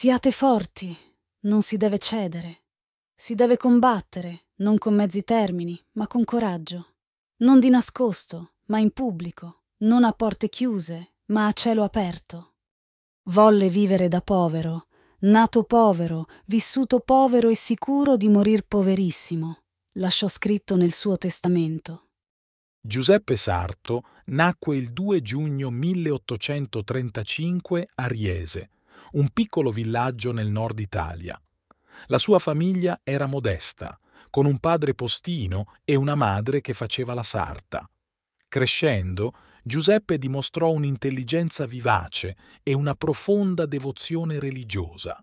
Siate forti, non si deve cedere. Si deve combattere, non con mezzi termini, ma con coraggio. Non di nascosto, ma in pubblico, non a porte chiuse, ma a cielo aperto. Volle vivere da povero, nato povero, vissuto povero e sicuro di morir poverissimo, lasciò scritto nel suo testamento. Giuseppe Sarto nacque il 2 giugno 1835 a Riese, un piccolo villaggio nel nord Italia. La sua famiglia era modesta, con un padre postino e una madre che faceva la sarta. Crescendo, Giuseppe dimostrò un'intelligenza vivace e una profonda devozione religiosa.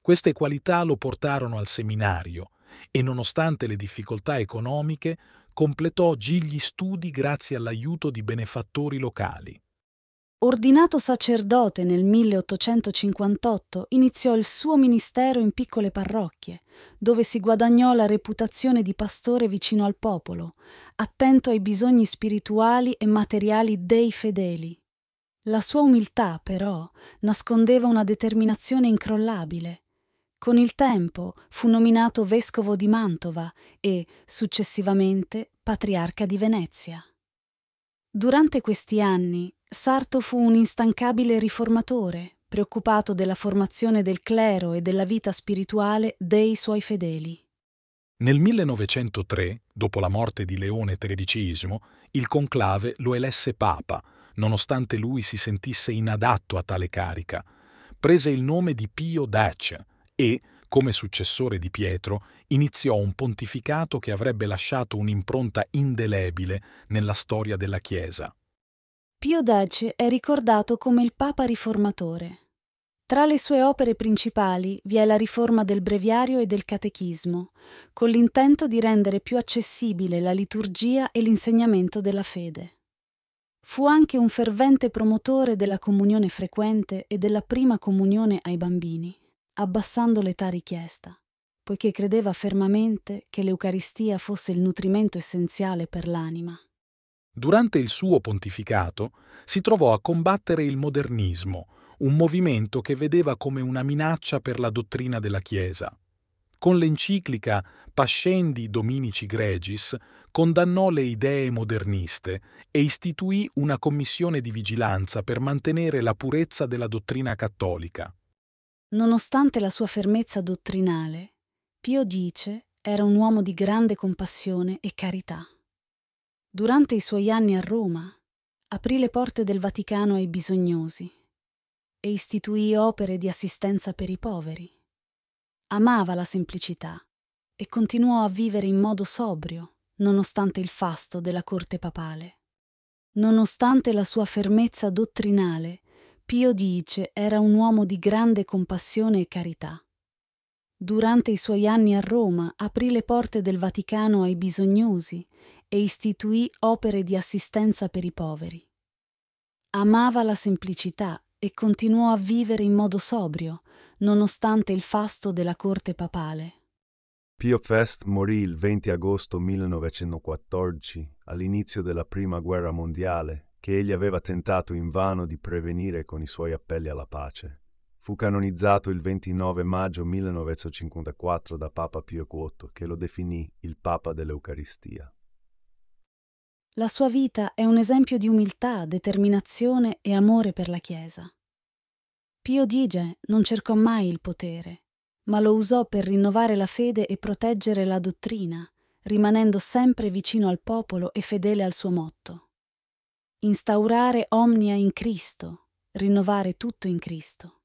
Queste qualità lo portarono al seminario e, nonostante le difficoltà economiche, completò gigli studi grazie all'aiuto di benefattori locali. Ordinato sacerdote nel 1858, iniziò il suo ministero in piccole parrocchie, dove si guadagnò la reputazione di pastore vicino al popolo, attento ai bisogni spirituali e materiali dei fedeli. La sua umiltà, però, nascondeva una determinazione incrollabile. Con il tempo fu nominato vescovo di Mantova e, successivamente, patriarca di Venezia. Durante questi anni Sarto fu un instancabile riformatore, preoccupato della formazione del clero e della vita spirituale dei suoi fedeli. Nel 1903, dopo la morte di Leone XIII, il conclave lo elesse papa, nonostante lui si sentisse inadatto a tale carica. Prese il nome di Pio Dace e, come successore di Pietro, iniziò un pontificato che avrebbe lasciato un'impronta indelebile nella storia della Chiesa. Pio Dace è ricordato come il Papa riformatore. Tra le sue opere principali vi è la riforma del breviario e del catechismo, con l'intento di rendere più accessibile la liturgia e l'insegnamento della fede. Fu anche un fervente promotore della comunione frequente e della prima comunione ai bambini, abbassando l'età richiesta, poiché credeva fermamente che l'Eucaristia fosse il nutrimento essenziale per l'anima. Durante il suo pontificato si trovò a combattere il modernismo, un movimento che vedeva come una minaccia per la dottrina della Chiesa. Con l'enciclica Pascendi Dominici Gregis condannò le idee moderniste e istituì una commissione di vigilanza per mantenere la purezza della dottrina cattolica. Nonostante la sua fermezza dottrinale, Pio dice era un uomo di grande compassione e carità. Durante i suoi anni a Roma, aprì le porte del Vaticano ai bisognosi e istituì opere di assistenza per i poveri. Amava la semplicità e continuò a vivere in modo sobrio, nonostante il fasto della corte papale. Nonostante la sua fermezza dottrinale, Pio X era un uomo di grande compassione e carità. Durante i suoi anni a Roma aprì le porte del Vaticano ai bisognosi e istituì opere di assistenza per i poveri. Amava la semplicità e continuò a vivere in modo sobrio, nonostante il fasto della corte papale. Pio Fest morì il 20 agosto 1914, all'inizio della Prima Guerra Mondiale, che egli aveva tentato invano di prevenire con i suoi appelli alla pace. Fu canonizzato il 29 maggio 1954 da Papa Pio VIII, che lo definì il Papa dell'Eucaristia. La sua vita è un esempio di umiltà, determinazione e amore per la Chiesa. Pio Dige non cercò mai il potere, ma lo usò per rinnovare la fede e proteggere la dottrina, rimanendo sempre vicino al popolo e fedele al suo motto. Instaurare omnia in Cristo, rinnovare tutto in Cristo.